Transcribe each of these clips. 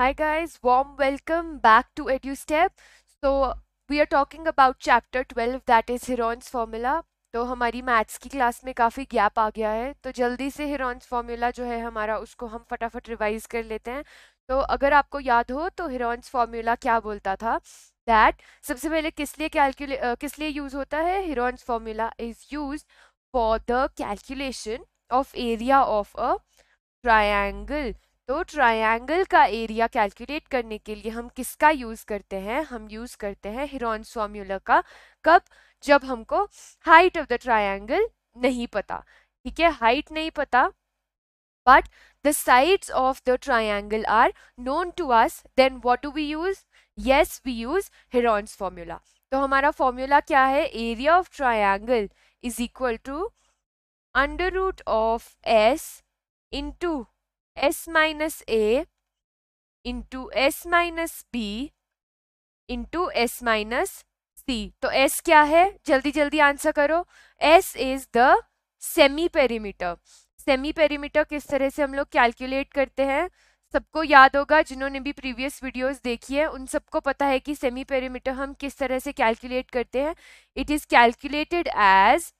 Hi guys, warm welcome back to EduStep. So we are talking about chapter 12 that is Heron's formula. तो हमारी maths की class में काफ़ी gap आ गया है तो जल्दी से हिरॉन्स फार्मूला जो है हमारा उसको हम फटाफट रिवाइज कर लेते हैं तो अगर आपको याद हो तो हिरॉन्स फार्मूला क्या बोलता था दैट सबसे पहले किस लिए कैलकुले किस लिए यूज़ होता है Heron's formula is use for the calculation of area of a triangle तो ट्रायंगल का एरिया कैलकुलेट करने के लिए हम किसका यूज़ करते हैं हम यूज़ करते हैं हिरॉन फॉर्म्यूला का कब जब हमको हाइट ऑफ द ट्रायंगल नहीं पता ठीक है हाइट नहीं पता but the sides of the triangle are known to us then what do we use yes we use Heron's formula तो हमारा फॉर्म्यूला क्या है area of triangle is equal to under root of S into s minus a into S minus B into S minus C तो S क्या है जल्दी जल्दी answer करो S is the semi perimeter semi perimeter किस तरह से हम लोग कैलकुलेट करते हैं सबको याद होगा जिन्होंने भी प्रीवियस वीडियोस देखी है उन सबको पता है कि सेमी पेरीमीटर हम किस तरह से कैलकुलेट करते हैं it is calculated as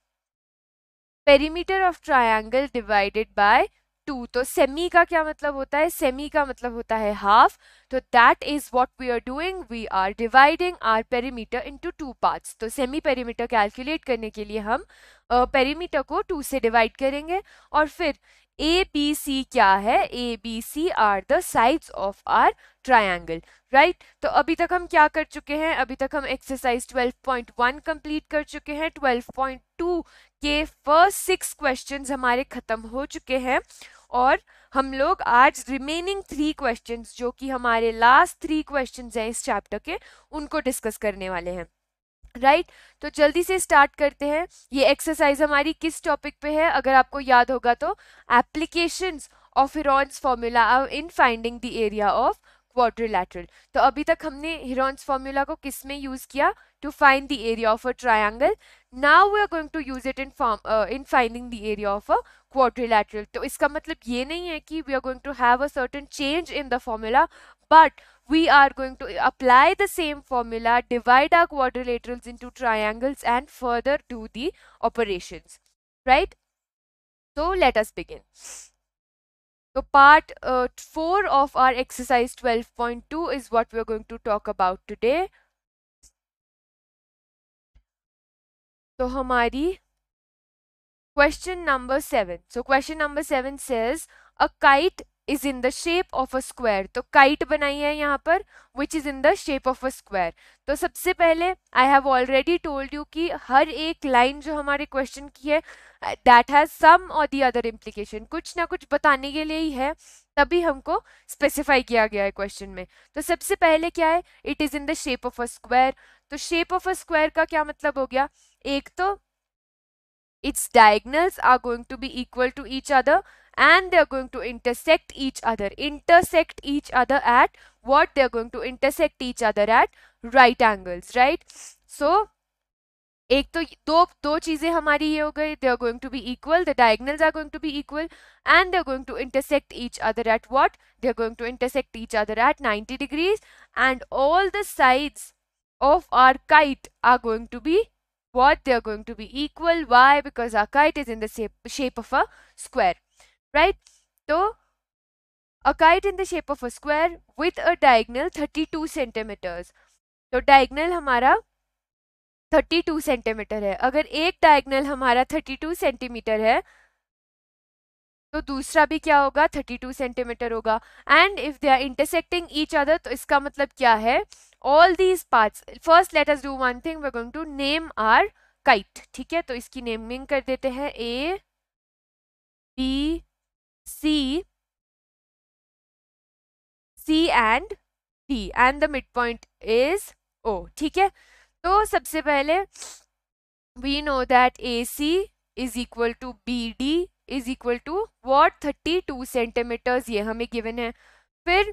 perimeter of triangle divided by two तो सेमी का क्या मतलब होता है सेमी का मतलब होता है हाफ तो that is what we are doing we are dividing our perimeter into two parts तो सेमी पेरीमीटर कैलकुलेट करने के लिए हम पेरीमीटर uh, को टू से डिवाइड करेंगे और फिर ए बी सी क्या है A B C are the sides of our triangle right तो अभी तक हम क्या कर चुके हैं अभी तक हम एक्सरसाइज 12.1 कंप्लीट कर चुके हैं 12.2 के फर्स्ट सिक्स क्वेश्चंस हमारे ख़त्म हो चुके हैं और हम लोग आज रिमेनिंग थ्री क्वेश्चंस जो कि हमारे लास्ट थ्री क्वेश्चंस हैं इस चैप्टर के उनको डिस्कस करने वाले हैं राइट right? तो जल्दी से स्टार्ट करते हैं ये एक्सरसाइज हमारी किस टॉपिक पे है अगर आपको याद होगा तो applications of Heron's formula in finding the area of quadrilateral तो अभी तक हमने हिरॉन्स फॉर्मूला को किस में यूज किया to find the area of a triangle now we are going to use it in form in finding the area of a quadrilateral तो इसका मतलब ये नहीं है कि we are going to have a certain change in the formula but are going to apply the same same divide our our quadrilaterals into triangles and further do the operations right so let us begin So part uh, 4 of our exercise 12.2 is what we're going to talk about today. So hamari question number 7. So question number 7 says a kite is in the shape of a square तो kite बनाई है यहाँ पर which is in the shape of a square तो सबसे पहले I have already told you कि हर एक लाइन जो हमारे क्वेश्चन की है दैट हैज सम और दी अदर इम्प्लीकेशन कुछ ना कुछ बताने के लिए ही है तभी हमको स्पेसिफाई किया गया है क्वेश्चन में तो सबसे पहले क्या है it is in the shape of a square तो शेप ऑफ अ स्क्वायर का क्या मतलब हो गया एक तो it's diagonals are going to be equal to each other and they're going to intersect each other intersect each other at what they're going to intersect each other at right angles right so एक तो दो दो चीज़ें हमारी ये हो गई they are going to be equal the diagonals are going to be equal and they are going add they are going to intersect each other at what they are going to intersect each other at 90 degrees and all the sides of our kite are going to be what they are going to be equal why because our kite is in the shape of a square right तो a kite in the shape of a square with a diagonal 32 cm तो diagonal हमारा 32 centimetre है अगर एक diagonal हमारा 32 centimetre है तो दूसरा भी क्या होगा 32 सेंटीमीटर होगा and if they are intersecting each other तो इसका मतलब क्या है all these parts first let us do one thing we going to name our kite ठीक है तो इसकी नेमिंग कर देते हैं A B C, C and T and the midpoint is O. ठीक है तो सबसे पहले we know that AC is equal to BD is equal to what 32 centimeters ये हमें given है फिर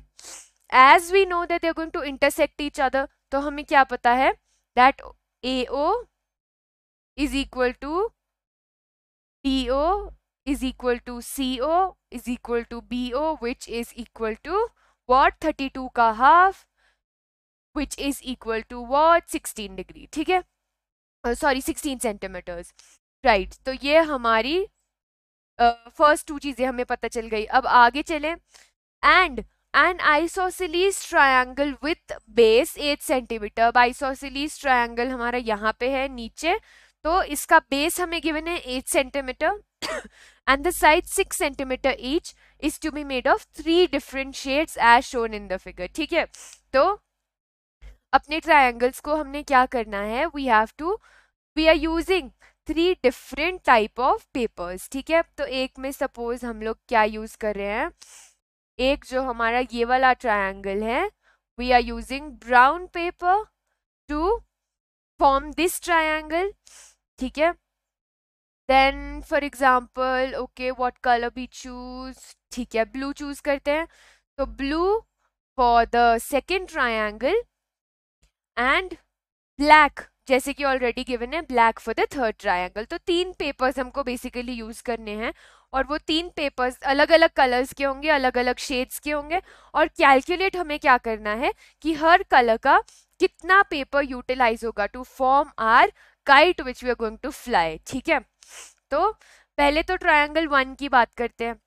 as we know that they are going to intersect each other तो हमें क्या पता है that AO is equal to DO is equal to CO is equal to BO which is equal to what 32 का half which is equal to what 16 degree ठीक है sorry sixteen centimetres right तो ये हमारी फर्स्ट टू चीज़ें हमें पता चल गई अब आगे चलें and an isosceles triangle with base 8 centimetre isosceles triangle हमारा यहाँ पे है नीचे तो इसका बेस हमें गिवन है एट सेंटीमीटर एंड द साइज six centimetre each is to be made of three different shades as shown in the figure ठीक है तो अपने ट्राइंगल्स को हमने क्या करना है we have to we are using three different type of papers ठीक है तो एक में सपोज हम लोग क्या यूज कर रहे हैं एक जो हमारा ये वाला ट्राइंगल है we are using brown paper to form this triangle ठीक है then for example okay what colour be choose ठीक है ब्लू चूज करते हैं तो blue for the second triangle and black जैसे कि ऑलरेडी गिवन है black for the third triangle तो तीन पेपर्स हमको बेसिकली यूज़ करने हैं और वो तीन पेपर्स अलग अलग कलर्स के होंगे अलग अलग शेड्स के होंगे और कैलकुलेट हमें क्या करना है कि हर कलर का कितना पेपर यूटिलाइज होगा to form our kite which we are going to fly ठीक है तो पहले तो ट्रायंगल वन की बात करते हैं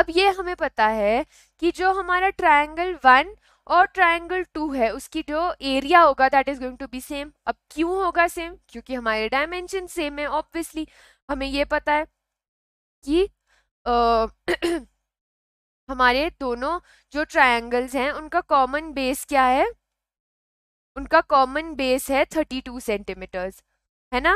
अब ये हमें पता है कि जो हमारा ट्रायंगल वन और ट्रायंगल टू है उसकी जो एरिया होगा that is going to be same अब क्यों होगा सेम क्योंकि हमारे डायमेंशन सेम है ऑब्वियसली हमें ये पता है कि आ, हमारे दोनों जो ट्रायंगल्स हैं उनका कॉमन बेस क्या है उनका कॉमन बेस है थर्टी टू सेंटीमीटर्स है ना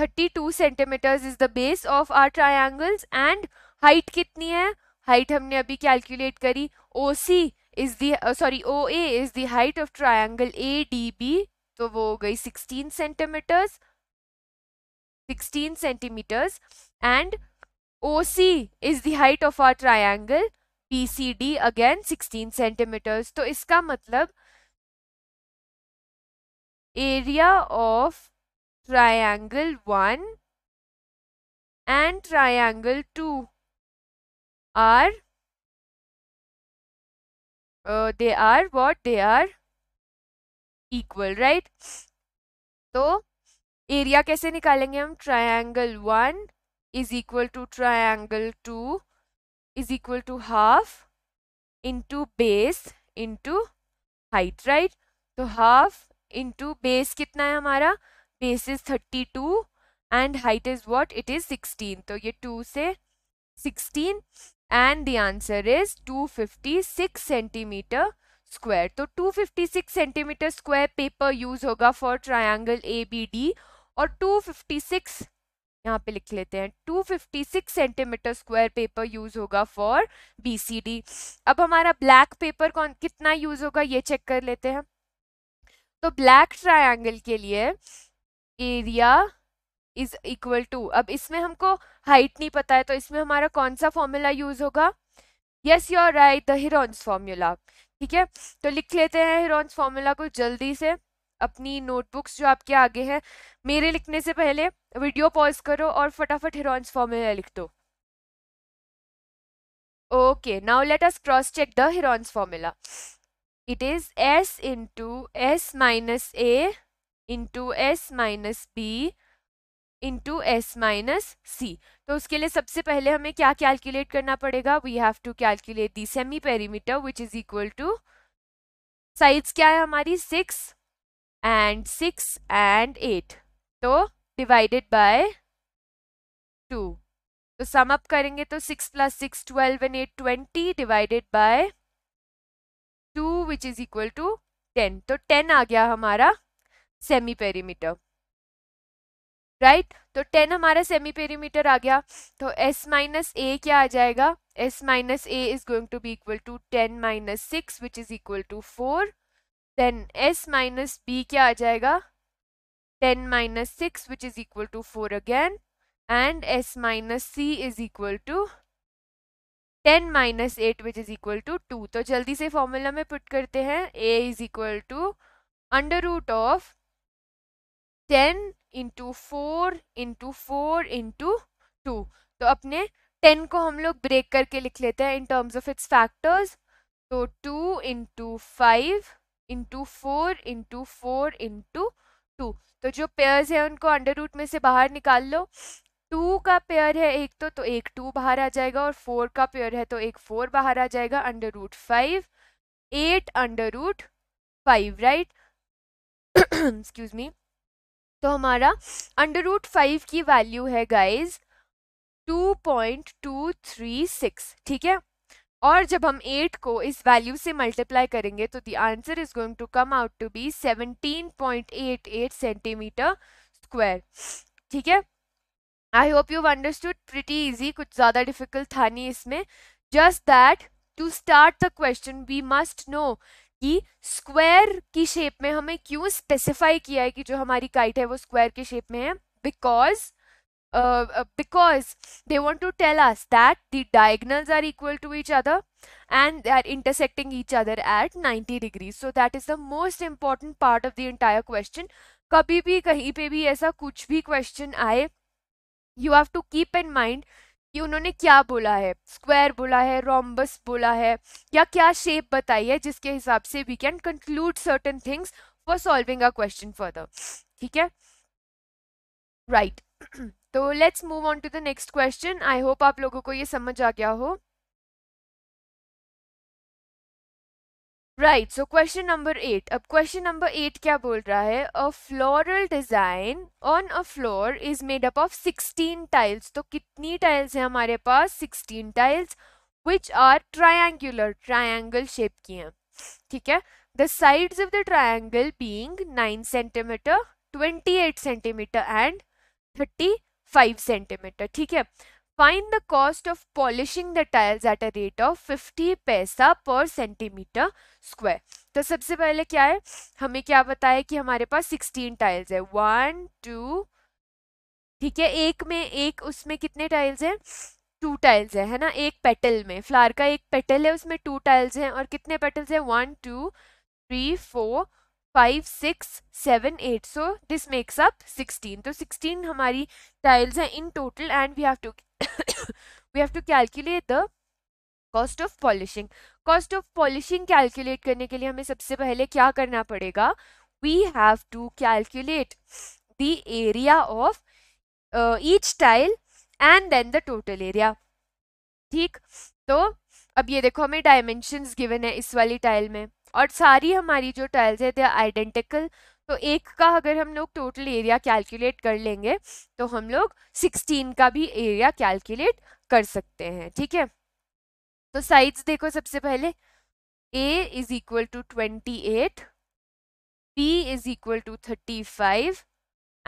thirty two centimetres is the base of our triangles and height कितनी है हाइट हमने अभी कैलकुलेट करी ओ सी इज दॉरी O A is the height of triangle A D B तो वो हो गई sixteen centimetres sixteen centimetres and O C is the height of our triangle P C D again sixteen centimetres तो इसका मतलब area of triangle 1 and triangle 2 are uh, they are what they are equal right तो area कैसे निकालेंगे हम triangle one is equal to triangle two is equal to half into base into height right तो half into base कितना है हमारा base is thirty two and height is what it is sixteen तो ये two से sixteen and the answer is two fifty six centimetre square तो two fifty six centimetre square paper use होगा for triangle A B D और two fifty six यहाँ पे लिख लेते हैं 256 सेंटीमीटर स्क्वायर पेपर यूज होगा फॉर डी अब हमारा ब्लैक पेपर कौन कितना यूज होगा ये चेक कर लेते हैं तो ब्लैक ट्रायंगल के लिए एरिया इज इक्वल टू अब इसमें हमको हाइट नहीं पता है तो इसमें हमारा कौन सा फॉर्मूला यूज होगा yes you are right the Heron's formula ठीक है तो लिख लेते हैं हिरोन्स फॉर्मूला को जल्दी से अपनी नोटबुक्स जो आपके आगे हैं मेरे लिखने से पहले वीडियो पॉज करो और फटाफट हिरोन्स फॉर्मूला लिख दो okay now let us cross check the Heron's formula it is s into s minus a into s minus b into S minus C तो उसके लिए सबसे पहले हमें क्या कैलकुलेट करना पड़ेगा we have to calculate the semi perimeter which is equal to साइज क्या है हमारी six and six and eight तो डिवाइडेड बाय टू तो सम अप करेंगे तो six plus six twelve and eight twenty divided by two which is equal to ten तो ten आ गया हमारा सेमी पेरीमीटर राइट तो टेन हमारा सेमी पेरीमीटर आ गया तो एस माइनस ए क्या आ जाएगा S minus A is going to be equal to ten minus six which is equal to four then S minus B क्या आ जाएगा ten minus six which is equal to four again and S minus C is equal to ten minus eight which is equal to two तो जल्दी से formula में put करते हैं A is equal to under root of ten into four into four into two तो अपने ten को हम लोग ब्रेक करके लिख लेते हैं in terms of its factors तो two into five into four into four into two तो जो पेयर्स हैं उनको अंडर रूट में से बाहर निकाल लो टू का पेयर है एक तो तो एक टू बाहर आ जाएगा और फोर का पेयर है तो एक फोर बाहर आ जाएगा under root five eight under root five right excuse me तो हमारा अंडर रूट फाइव की वैल्यू है guys two point two three six ठीक है और जब हम एट को इस वैल्यू से मल्टीप्लाई करेंगे तो the answer is going to come out to be seventeen point eight eight centimetre square ठीक है I hope you understood pretty easy कुछ ज़्यादा डिफिकल्ट था नहीं इसमें just that to start the question we must know कि square की shape में हमें क्यों स्पेसिफाई किया है कि जो हमारी काइट है वो स्क्वायर की शेप में है because because they want to tell us that the diagonals are equal to each other and they are intersecting each other at 90 degree so that is the most important part of the entire question कभी भी कहीं पे भी ऐसा कुछ भी question आए you have to keep in mind कि उन्होंने क्या बोला है स्क्वायर बोला है रोम्बस बोला है या क्या शेप बताई है जिसके हिसाब से we can conclude certain things for solving a question further ठीक है राइट right. तो let's move on to the next question I hope आप लोगों को ये समझ आ गया हो right so question number eight अब क्वेश्चन नंबर एट क्या बोल रहा है a floral design on a floor is made up of sixteen tiles तो कितनी टाइल्स है हमारे पास sixteen tiles which are triangular triangle shape की हैं ठीक है the sides of the triangle being nine centimetre twenty eight centimetre and thirty five centimetre ठीक है Find the cost of polishing the tiles at a rate of 50 पैसा per centimeter square. तो सबसे पहले क्या है हमें क्या बताया कि हमारे पास 16 टाइल्स है वन टू ठीक है एक में एक उसमें कितने टाइल्स हैं टू टाइल्स है है ना एक पेटल में फ्लावर का एक पेटल है उसमें टू टाइल्स हैं और कितने पेटल्स हैं one two three four five six seven eight so this makes up sixteen तो सिक्सटीन हमारी टाइल्स हैं in total and we have to we have to calculate the cost of polishing cost of polishing calculate करने के लिए हमें सबसे पहले क्या करना पड़ेगा we have to calculate the area of each tile and then the total area ठीक तो अब ये देखो हमें डायमेंशन गिवन है इस वाली टाइल में और सारी हमारी जो टाइल्स है दे आइडेंटिकल तो एक का अगर हम लोग टोटल एरिया कैलकुलेट कर लेंगे तो हम लोग सिक्सटीन का भी एरिया कैलकुलेट कर सकते हैं ठीक है तो साइज देखो सबसे पहले A is equal to twenty eight B is equal to thirty five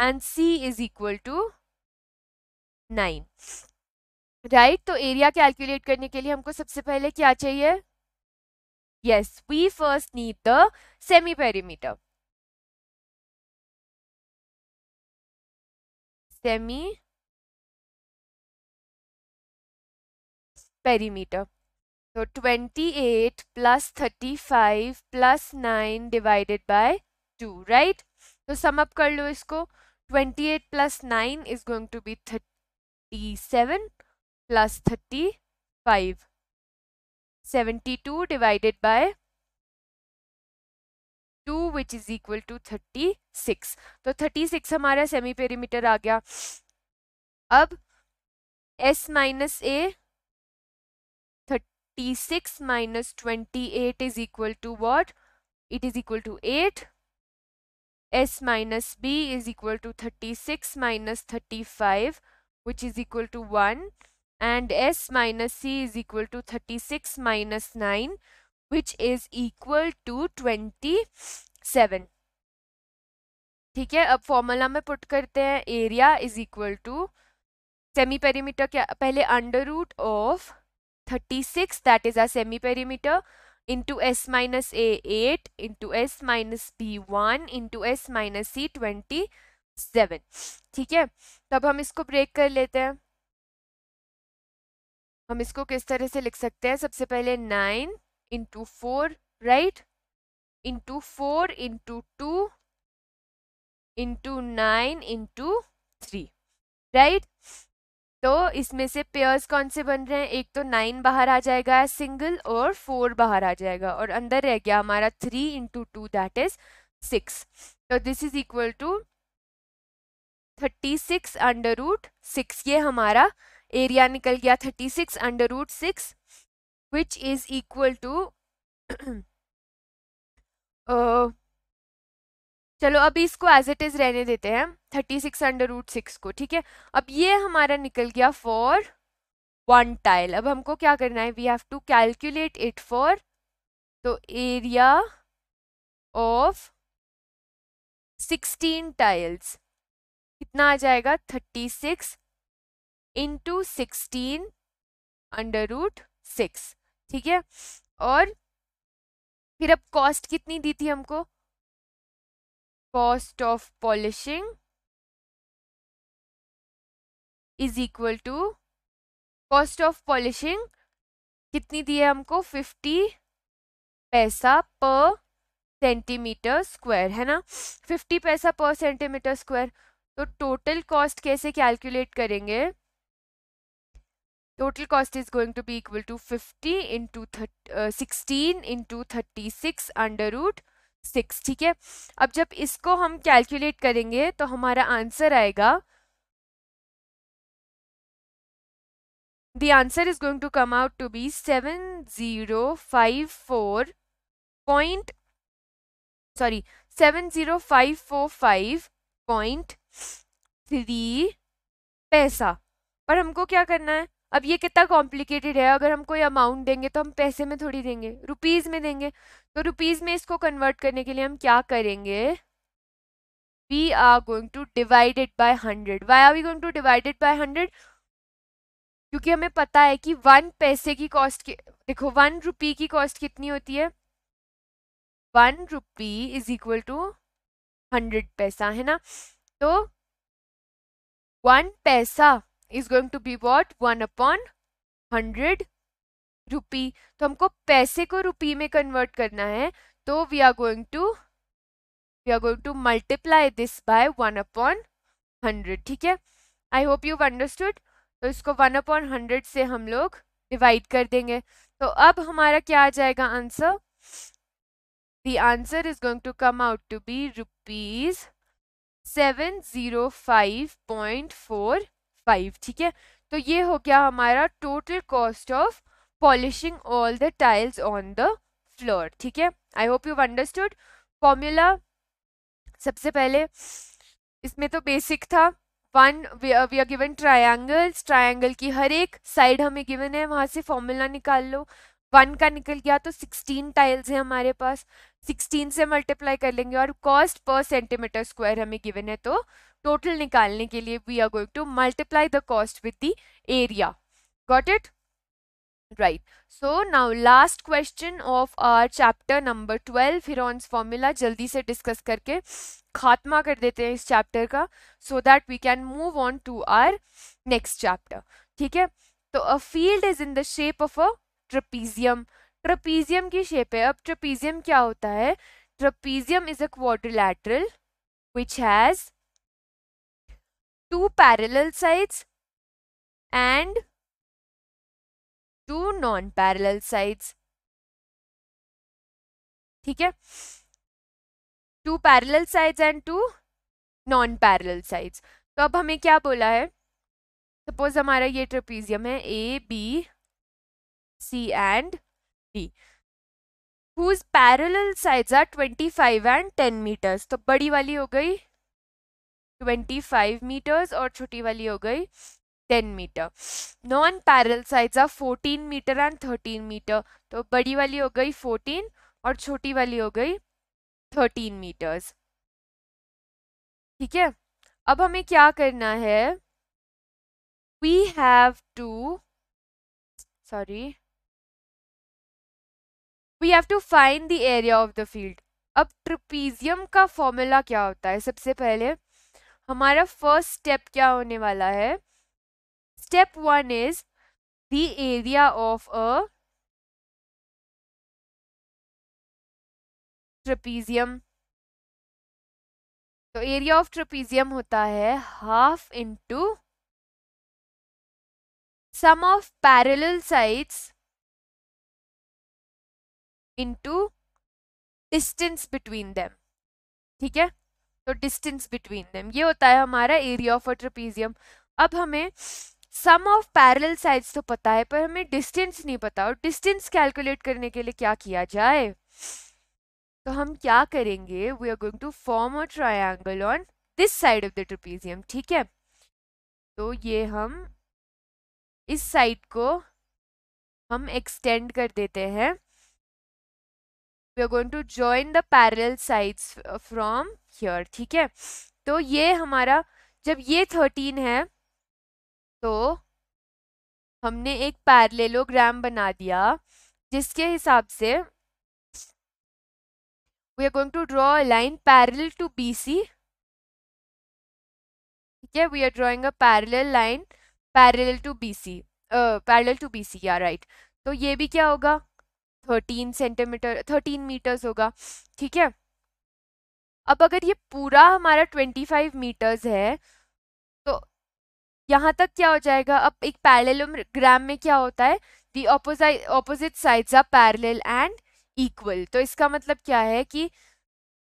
and C is equal to nine right तो एरिया कैलकुलेट करने के लिए हमको सबसे पहले क्या चाहिए yes we first need the semi perimeter semi perimeter. So 28 plus 35 plus 9 divided by 2, right? So sum up kar lo isko. 28 plus 9 is going to be 37 plus 35. 72 divided by two which is equal to thirty six तो thirty six हमारा semi perimeter आ गया अब S minus A thirty six minus twenty eight is equal to what it is equal to eight S minus B is equal to thirty six minus thirty five which is equal to one and S minus C is equal to thirty six minus nine which is equal to 27 ठीक है अब formula में put करते हैं area is equal to semi perimeter क्या पहले under root of 36 that is our semi perimeter S minus A eight into S minus B one into S minus C twenty seven ठीक है तब हम इसको ब्रेक कर लेते हैं हम इसको किस तरह से लिख सकते हैं सबसे पहले nine into 4 right into 4 into 2 into 9 into 3 right तो इसमें से पेयर्स कौन से बन रहे हैं एक तो नाइन बाहर आ जाएगा सिंगल और फोर बाहर आ जाएगा और अंदर रह गया हमारा three into two that is six तो this is equal to thirty six under root six ये हमारा एरिया निकल गया thirty six under root six which is equal to uh, चलो अब इसको एज इट इज रहने देते हैं thirty six under root six को ठीक है अब ये हमारा निकल गया फॉर वन टाइल अब हमको क्या करना है we have to calculate it for तो एरिया ऑफ सिक्सटीन टाइल्स कितना आ जाएगा thirty six into sixteen under root six ठीक है और फिर अब कॉस्ट कितनी दी थी हमको cost of polishing is equal to cost of polishing कितनी दी है हमको फिफ्टी पैसा पर सेंटीमीटर स्क्वायर है ना फिफ्टी पैसा पर सेंटीमीटर स्क्वायर तो टोटल कॉस्ट कैसे कैलकुलेट करेंगे total cost is going to be equal to 50 into 30, uh, 16 into 36 under root six ठीक है अब जब इसको हम कैलकुलेट करेंगे तो हमारा आंसर आएगा the answer is going to come out to be 7054 point sorry 70545.3 पैसा पर हमको क्या करना है अब ये कितना कॉम्प्लिकेटेड है अगर हम कोई अमाउंट देंगे तो हम पैसे में थोड़ी देंगे रुपीज़ में देंगे तो रुपीज़ में इसको कन्वर्ट करने के लिए हम क्या करेंगे we are going to divide it by hundred why are we going to divide it by hundred क्योंकि हमें पता है कि वन पैसे की कॉस्ट देखो वन रुपी की कॉस्ट कितनी होती है one rupee is equal to hundred पैसा है ना तो वन पैसा is going to be what one upon hundred rupee तो हमको पैसे को रुपी में कन्वर्ट करना है तो we are going to we are going to multiply this by one upon hundred ठीक है आई होप यू अंडरस्टूड तो इसको वन अपॉन हंड्रेड से हम लोग डिवाइड कर देंगे तो अब हमारा क्या आ जाएगा answer the answer is going to come out to be rupees seven zero five point four five ठीक है तो ये हो गया हमारा total cost of polishing all the tiles on the floor ठीक है I hope you understood formula सबसे पहले इसमें तो बेसिक था one we are given triangles triangle की हर एक साइड हमें गिवन है वहाँ से फॉर्मूला निकाल लो वन का निकल गया तो सिक्सटीन टाइल्स हैं हमारे पास सिक्सटीन से मल्टीप्लाई कर लेंगे और कॉस्ट पर सेंटीमीटर स्क्वायर हमें गिवन है तो टोटल निकालने के लिए we are going to multiply the cost with the area got it right so now last question of our chapter number twelve Heron's formula जल्दी से डिस्कस करके खात्मा कर देते हैं इस चैप्टर का so that we can move on to our next chapter ठीक है तो a field is in the shape of a trapezium trapezium की शेप है अब ट्रपीजियम क्या होता है trapezium is a quadrilateral which has two parallel sides and two non-parallel sides. ठीक है two parallel sides and two non parallel sides तो अब हमें क्या बोला है सपोज हमारा ये ट्रपीजियम है A B C and D whose parallel sides are five and ten metres तो बड़ी वाली हो गई ट्वेंटी फाइव मीटर्स और छोटी वाली हो गई टेन मीटर नॉन पैरल साइज of fourteen metre and thirteen metre तो बड़ी वाली हो गई फोर्टीन और छोटी वाली हो गई थर्टीन मीटर्स ठीक है अब हमें क्या करना है we have to sorry we have to find the area of the field अब ट्रिपीजियम का फॉर्मूला क्या होता है सबसे पहले हमारा फर्स्ट स्टेप क्या होने वाला है step one is the area of a trapezium तो एरिया ऑफ ट्रपीजियम होता है half into sum of parallel sides into distance between them ठीक है तो डिस्टेंस बिटवीन देम ये होता है हमारा एरिया ऑफ अ ट्रपीजियम अब हमें सम ऑफ पैरेलल साइड्स तो पता है पर हमें डिस्टेंस नहीं पता और डिस्टेंस कैलकुलेट करने के लिए क्या किया जाए तो हम क्या करेंगे we are going to form a triangle on this side of the trapezium ठीक है तो ये हम इस साइड को हम एक्सटेंड कर देते हैं we are going to join the parallel sides from here ठीक है तो ये हमारा जब ये थर्टीन है तो हमने एक पैरलेलोग्राम बना दिया जिसके हिसाब से we are going to draw a line parallel to BC ठीक है we are drawing a parallel line parallel to BC parallel to BC या राइट तो ये भी क्या होगा थर्टीन सेंटीमीटर थर्टीन मीटर्स होगा ठीक है अब अगर ये पूरा हमारा ट्वेंटी फाइव मीटर्स है तो यहाँ तक क्या हो जाएगा अब एक ग्राम में क्या होता है the opposite opposite sides are parallel and equal तो इसका मतलब क्या है कि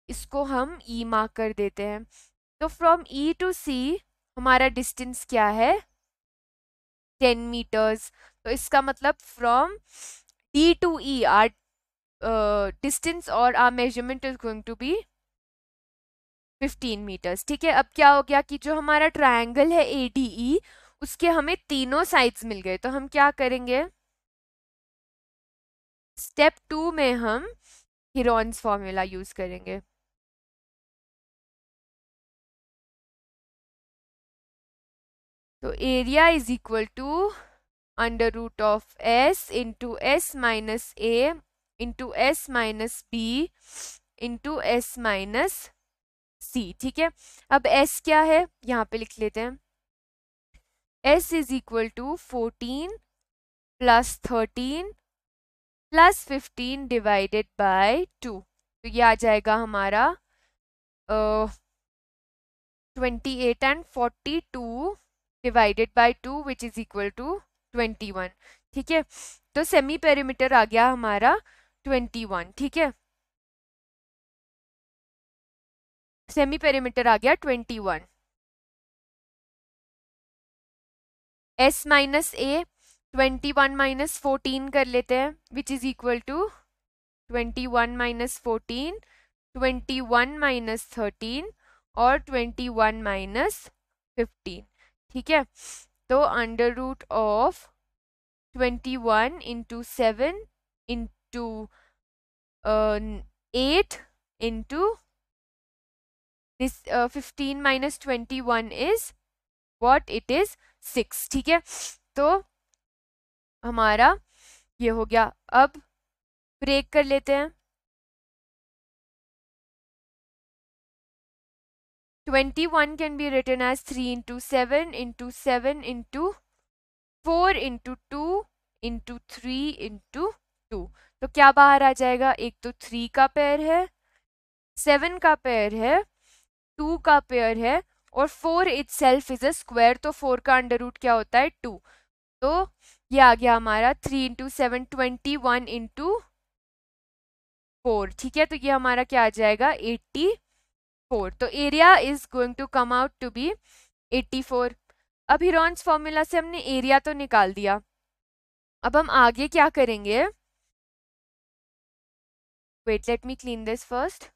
इसको हम ई e मार्क कर देते हैं तो फ्रॉम ई टू सी हमारा डिस्टेंस क्या है टेन मीटर्स तो इसका मतलब from D to E, our uh, distance और our measurement is going to be 15 meters. ठीक है अब क्या हो गया कि जो हमारा ट्राइंगल है ए डी ई उसके हमें तीनों साइड्स मिल गए तो हम क्या करेंगे स्टेप टू में हम हिरोन्स फॉर्मूला यूज करेंगे तो area is equal to under root of s into s minus a into s minus b into s minus c ठीक है अब s क्या है यहाँ पे लिख लेते हैं s is equal to fourteen plus thirteen plus fifteen divided by two तो ये आ जाएगा हमारा twenty eight and forty two divided by two which is equal to twenty one ठीक है तो सेमी पेरीमीटर आ गया हमारा ट्वेंटी वन ठीक है सेमी पेरीमीटर आ गया twenty one S minus A twenty one minus fourteen कर लेते हैं which is equal to twenty one minus fourteen twenty one minus thirteen और ट्वेंटी वन माइनस फिफ्टीन ठीक है तो under root of twenty one into seven into eight into this fifteen minus twenty one is what it is six ठीक है तो हमारा ये हो गया अब ब्रेक कर लेते हैं twenty one can be written as three into seven into seven into four into two into three into two तो क्या बाहर आ जाएगा एक तो थ्री का पेयर है सेवन का पेयर है टू का पेयर है और four itself is a square तो फोर का अंडर रूट क्या होता है टू तो ये आ गया हमारा three into seven twenty one into four ठीक है तो ये हमारा क्या आ जाएगा एट्टी फोर तो area is going to come out to be eighty four अब हिरॉन्स फॉर्मूला से हमने एरिया तो निकाल दिया अब हम आगे क्या करेंगे wait let me clean this first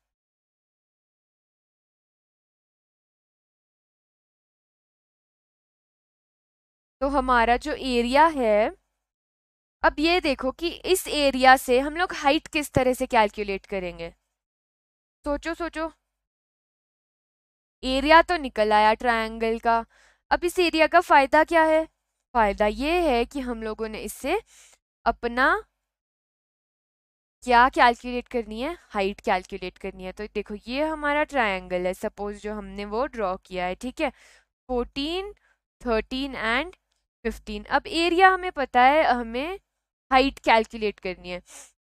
तो हमारा जो एरिया है अब ये देखो कि इस एरिया से हम लोग हाइट किस तरह से कैलकुलेट करेंगे सोचो सोचो एरिया तो निकल आया ट्रायंगल का अब इस एरिया का फ़ायदा क्या है फ़ायदा ये है कि हम लोगों ने इससे अपना क्या कैलकुलेट करनी है हाइट कैलकुलेट करनी है तो देखो ये हमारा ट्रायंगल है सपोज जो हमने वो ड्रॉ किया है ठीक है फोर्टीन थर्टीन एंड फिफ्टीन अब एरिया हमें पता है हमें हाइट कैलकुलेट करनी है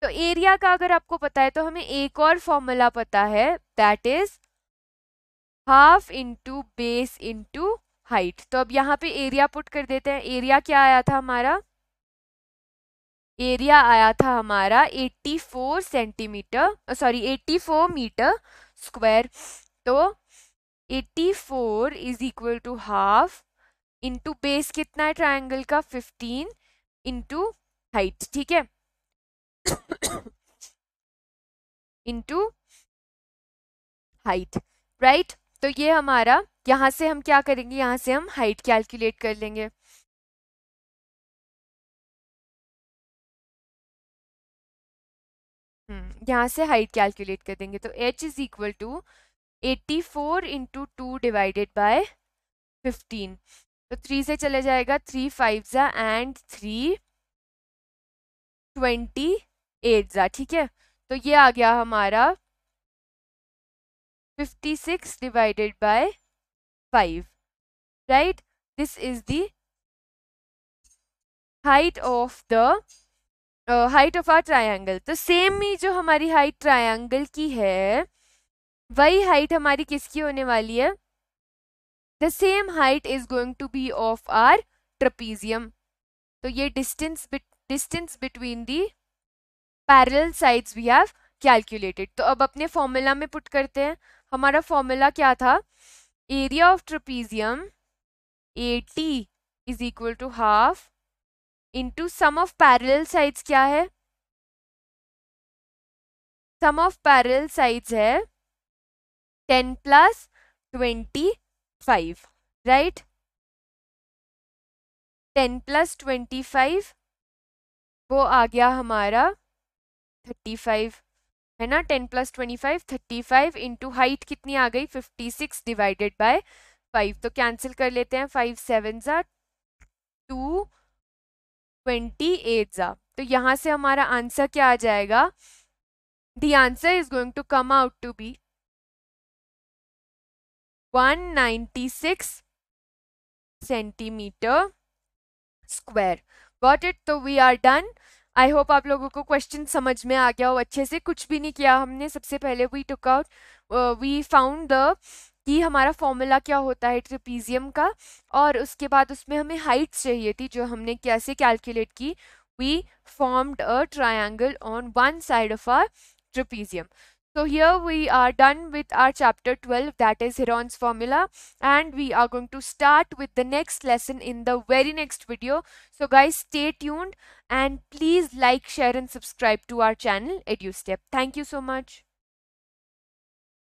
तो एरिया का अगर आपको पता है तो हमें एक और फॉर्मूला पता है that is half into base into height तो अब यहाँ पे एरिया पुट कर देते हैं एरिया क्या आया था हमारा एरिया आया था हमारा 84 सेंटीमीटर सॉरी 84 मीटर स्क्वायर तो 84 is equal to half into base कितना है ट्रायंगल का 15 इंटू हाइट ठीक है इंटू हाइट राइट तो ये हमारा यहाँ से हम क्या करेंगे यहाँ से हम हाइट कैलकुलेट कर लेंगे हम्म, यहाँ से हाइट कैलकुलेट कर देंगे तो h is equal to eighty four into two divided by fifteen तो थ्री से चला जाएगा थ्री फाइव ज़ा एंड थ्री ट्वेंटी एट ज़ा ठीक है तो ये आ गया हमारा 56 divided by 5 right this is the height of the height of our triangle तो सेम ही जो हमारी हाइट ट्रायंगल की है वही हाइट हमारी किसकी होने वाली है the same height is going to be of our trapezium तो ये distance distance between the parallel sides we have calculated तो अब अपने फॉर्मूला में पुट करते हैं हमारा फॉर्मूला क्या था area of trapezium A T is equal to half into sum of parallel sides क्या है सम ऑफ पैरेलल साइड्स है ten plus twenty five right ten plus twenty five वो आ गया हमारा थर्टी फाइव है ना ten plus twenty five thirty five into height कितनी आ गई fifty six divided by five तो कैंसिल कर लेते हैं फाइव सेवन ज़ा टू ट्वेंटी एट ज़ा तो यहाँ से हमारा आंसर क्या आ जाएगा the answer is going to come out to be one ninety six centimetre square. Got it तो we are done I hope आप लोगों को क्वेश्चन समझ में आ गया हो अच्छे से कुछ भी नहीं किया हमने सबसे पहले we took out we found the कि हमारा फॉर्मूला क्या होता है ट्रिपीजियम का और उसके बाद उसमें हमें हाइट्स चाहिए थी जो हमने कैसे कैलकुलेट की we formed a triangle on one side of our trapezium So here we are done with our chapter 12 that is Heron's formula and we are going to start with the next lesson in the very next video. So guys stay tuned and please like, share and subscribe to our channel EduStep. Thank you so much.